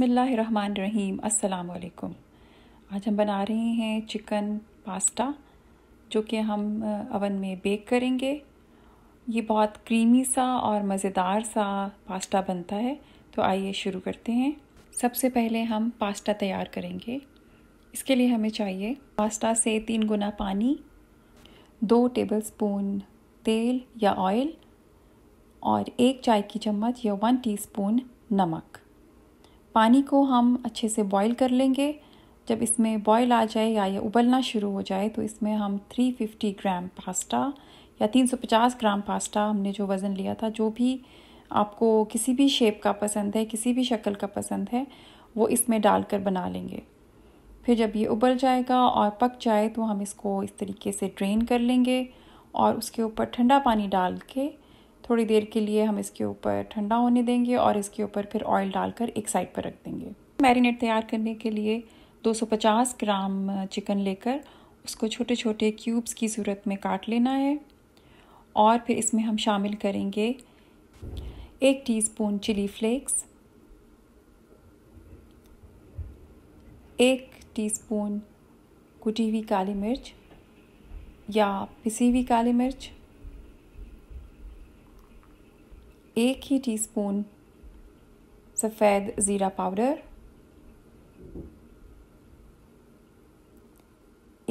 बसमीम् अल्लाम आज हम बना रहे हैं चिकन पास्ता जो कि हम अवन में बेक करेंगे ये बहुत क्रीमी सा और मज़ेदार सा पास्ता बनता है तो आइए शुरू करते हैं सबसे पहले हम पास्ता तैयार करेंगे इसके लिए हमें चाहिए पास्ता से तीन गुना पानी दो टेबलस्पून तेल या ऑयल और एक चाय की चम्मच या वन टीस्पून नमक पानी को हम अच्छे से बॉईल कर लेंगे जब इसमें बॉईल आ जाए या ये उबलना शुरू हो जाए तो इसमें हम 350 ग्राम पास्ता या 350 ग्राम पास्ता हमने जो वज़न लिया था जो भी आपको किसी भी शेप का पसंद है किसी भी शक्ल का पसंद है वो इसमें डालकर बना लेंगे फिर जब ये उबल जाएगा और पक जाए तो हम इसको इस तरीके से ड्रेन कर लेंगे और उसके ऊपर ठंडा पानी डाल के थोड़ी देर के लिए हम इसके ऊपर ठंडा होने देंगे और इसके ऊपर फिर ऑयल डालकर एक साइड पर रख देंगे मैरिनेट तैयार करने के लिए 250 ग्राम चिकन लेकर उसको छोटे छोटे क्यूब्स की सूरत में काट लेना है और फिर इसमें हम शामिल करेंगे एक टीस्पून चिली फ्लेक्स एक टीस्पून कुटी हुई काली मिर्च या पिसी हुई काली मिर्च एक ही टीस्पून सफ़ेद ज़ीरा पाउडर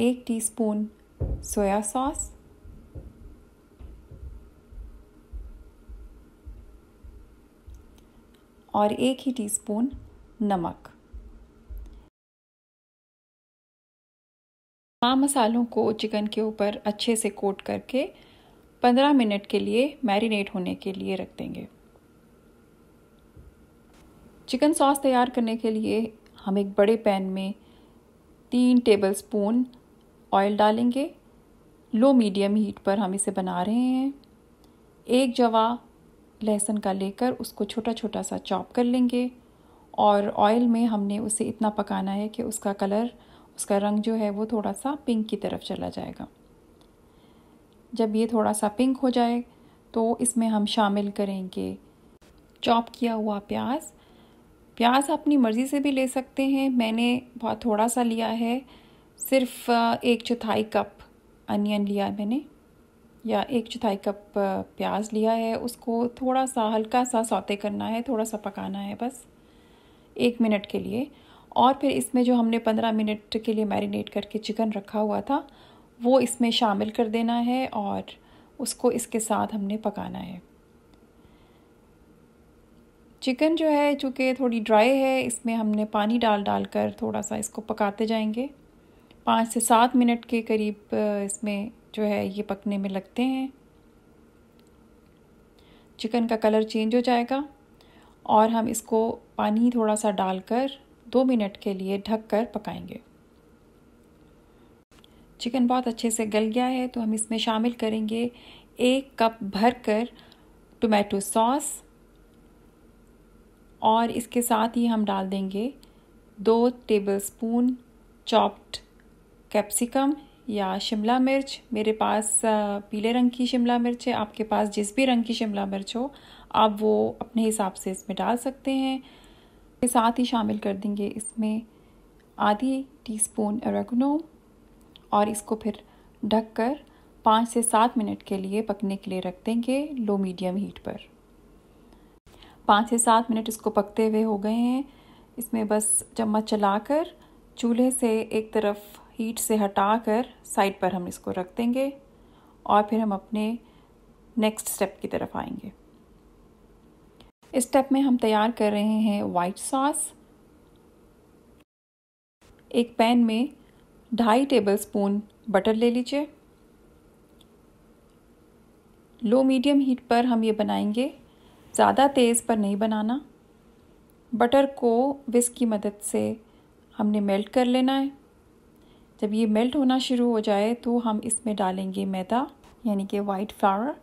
एक टीस्पून सोया सॉस और एक ही टीस्पून नमक तमाम मसालों को चिकन के ऊपर अच्छे से कोट करके 15 मिनट के लिए मैरिनेट होने के लिए रख देंगे चिकन सॉस तैयार करने के लिए हम एक बड़े पैन में तीन टेबल स्पून ऑयल डालेंगे लो मीडियम हीट पर हम इसे बना रहे हैं एक जवा लहसुन का लेकर उसको छोटा छोटा सा चॉप कर लेंगे और ऑयल में हमने उसे इतना पकाना है कि उसका कलर उसका रंग जो है वो थोड़ा सा पिंक की तरफ चला जाएगा जब ये थोड़ा सा पिंक हो जाए तो इसमें हम शामिल करेंगे चॉप किया हुआ प्याज प्याज अपनी मर्ज़ी से भी ले सकते हैं मैंने बहुत थोड़ा सा लिया है सिर्फ एक चौथाई कप अनियन लिया है मैंने या एक चौथाई कप प्याज लिया है उसको थोड़ा सा हल्का सा सौते करना है थोड़ा सा पकाना है बस एक मिनट के लिए और फिर इसमें जो हमने पंद्रह मिनट के लिए मैरिनेट करके चिकन रखा हुआ था वो इसमें शामिल कर देना है और उसको इसके साथ हमने पकाना है चिकन जो है चूँकि थोड़ी ड्राई है इसमें हमने पानी डाल डाल कर थोड़ा सा इसको पकाते जाएंगे पाँच से सात मिनट के करीब इसमें जो है ये पकने में लगते हैं चिकन का कलर चेंज हो जाएगा और हम इसको पानी थोड़ा सा डालकर दो मिनट के लिए ढक कर पकाएंगे चिकन बहुत अच्छे से गल गया है तो हम इसमें शामिल करेंगे एक कप भर कर टोमेटो सॉस और इसके साथ ही हम डाल देंगे दो टेबल स्पून चॉप्ड कैप्सिकम या शिमला मिर्च मेरे पास पीले रंग की शिमला मिर्च है आपके पास जिस भी रंग की शिमला मिर्च हो आप वो अपने हिसाब से इसमें डाल सकते हैं के साथ ही शामिल कर देंगे इसमें आधी टीस्पून स्पून और इसको फिर ढक कर पाँच से सात मिनट के लिए पकने के लिए रख देंगे लो मीडियम हीट पर पाँच से सात मिनट इसको पकते हुए हो गए हैं इसमें बस चम्मच चलाकर चूल्हे से एक तरफ हीट से हटा कर साइड पर हम इसको रख देंगे और फिर हम अपने नेक्स्ट स्टेप की तरफ आएंगे इस स्टेप में हम तैयार कर रहे हैं वाइट सॉस एक पैन में ढाई टेबल स्पून बटर ले लीजिए लो मीडियम हीट पर हम ये बनाएंगे ज़्यादा तेज़ पर नहीं बनाना बटर को विस्क की मदद से हमने मेल्ट कर लेना है जब ये मेल्ट होना शुरू हो जाए तो हम इसमें डालेंगे मैदा यानी कि वाइट फ्लावर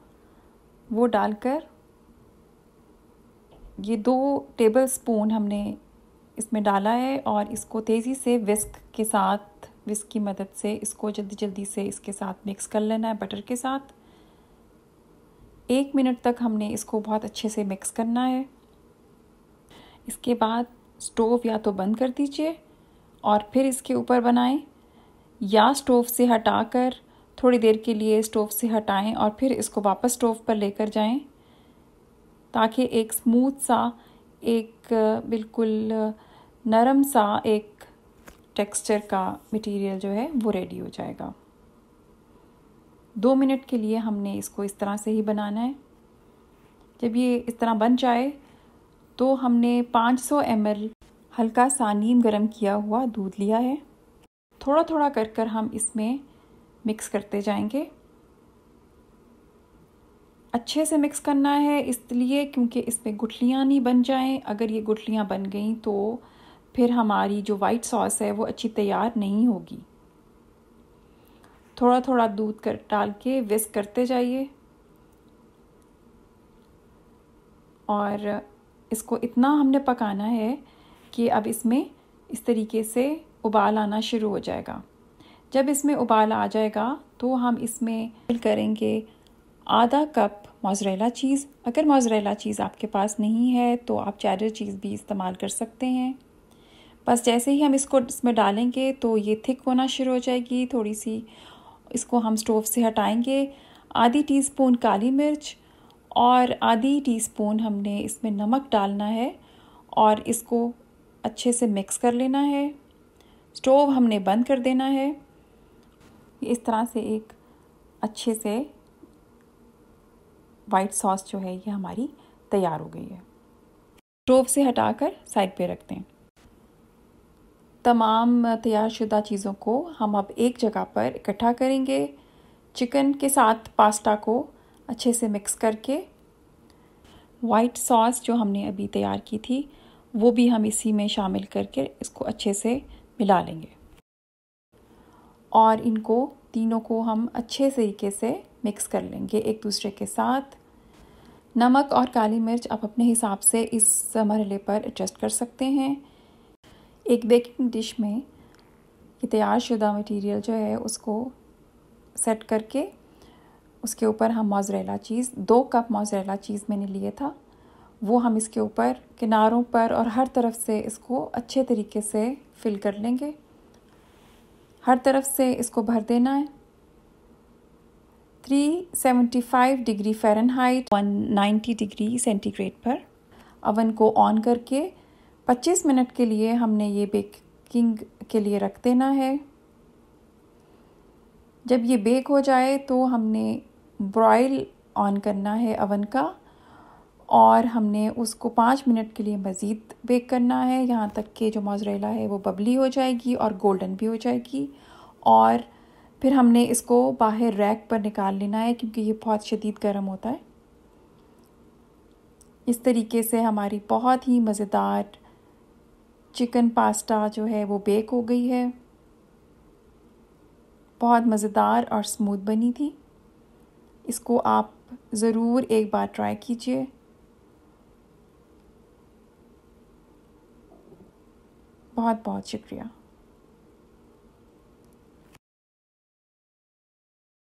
वो डालकर ये दो टेबल स्पून हमने इसमें डाला है और इसको तेज़ी से विस्क के साथ विस्क की मदद से इसको जल्दी जल्दी से इसके साथ मिक्स कर लेना है बटर के साथ एक मिनट तक हमने इसको बहुत अच्छे से मिक्स करना है इसके बाद स्टोव या तो बंद कर दीजिए और फिर इसके ऊपर बनाएं या स्टोव से हटाकर थोड़ी देर के लिए स्टोव से हटाएं और फिर इसको वापस स्टोव पर लेकर जाएं ताकि एक स्मूथ सा एक बिल्कुल नरम सा एक टेक्सचर का मटेरियल जो है वो रेडी हो जाएगा दो मिनट के लिए हमने इसको इस तरह से ही बनाना है जब ये इस तरह बन जाए तो हमने 500 सौ हल्का सा नीम गर्म किया हुआ दूध लिया है थोड़ा थोड़ा कर कर हम इसमें मिक्स करते जाएंगे अच्छे से मिक्स करना है इसलिए क्योंकि इसमें गुठलियाँ नहीं बन जाएं अगर ये गुठलियाँ बन गई तो फिर हमारी जो वाइट सॉस है वो अच्छी तैयार नहीं होगी थोड़ा थोड़ा दूध कर डाल के विस्क करते जाइए और इसको इतना हमने पकाना है कि अब इसमें इस तरीके से उबाल आना शुरू हो जाएगा जब इसमें उबाल आ जाएगा तो हम इसमें करेंगे आधा कप मोजरेला चीज़ अगर मोजरेला चीज़ आपके पास नहीं है तो आप चैडर चीज़ भी इस्तेमाल कर सकते हैं बस जैसे ही हम इसको इसमें डालेंगे तो ये थिक होना शुरू हो जाएगी थोड़ी सी इसको हम स्टोव से हटाएंगे आधी टीस्पून काली मिर्च और आधी टीस्पून हमने इसमें नमक डालना है और इसको अच्छे से मिक्स कर लेना है स्टोव हमने बंद कर देना है इस तरह से एक अच्छे से वाइट सॉस जो है ये हमारी तैयार हो गई है स्टोव से हटाकर साइड पे रख दें तमाम तैयार शुदा चीज़ों को हम अब एक जगह पर इकट्ठा करेंगे चिकन के साथ पास्ता को अच्छे से मिक्स करके वाइट सॉस जो हमने अभी तैयार की थी वो भी हम इसी में शामिल करके इसको अच्छे से मिला लेंगे और इनको तीनों को हम अच्छे तरीके से मिक्स कर लेंगे एक दूसरे के साथ नमक और काली मिर्च आप अपने हिसाब से इस मरहले पर एडजस्ट कर सकते हैं एक बेकिंग डिश में ये तैयारशुदा मटेरियल जो है उसको सेट करके उसके ऊपर हम मोजरेला चीज़ दो कप मोजरेला चीज़ मैंने लिए था वो हम इसके ऊपर किनारों पर और हर तरफ से इसको अच्छे तरीके से फिल कर लेंगे हर तरफ से इसको भर देना है 375 डिग्री फ़ारेनहाइट 190 डिग्री सेंटीग्रेड पर अवन को ऑन करके 25 मिनट के लिए हमने ये बेकिंग के लिए रख देना है जब ये बेक हो जाए तो हमने ब्रॉयल ऑन करना है अवन का और हमने उसको पाँच मिनट के लिए मज़ीद बेक करना है यहाँ तक कि जो मोजरेला है वो बबली हो जाएगी और गोल्डन भी हो जाएगी और फिर हमने इसको बाहर रैक पर निकाल लेना है क्योंकि ये बहुत शदीद गर्म होता है इस तरीके से हमारी बहुत ही मज़ेदार चिकन पास्ता जो है वो बेक हो गई है बहुत मज़ेदार और स्मूथ बनी थी इसको आप ज़रूर एक बार ट्राई कीजिए बहुत बहुत शुक्रिया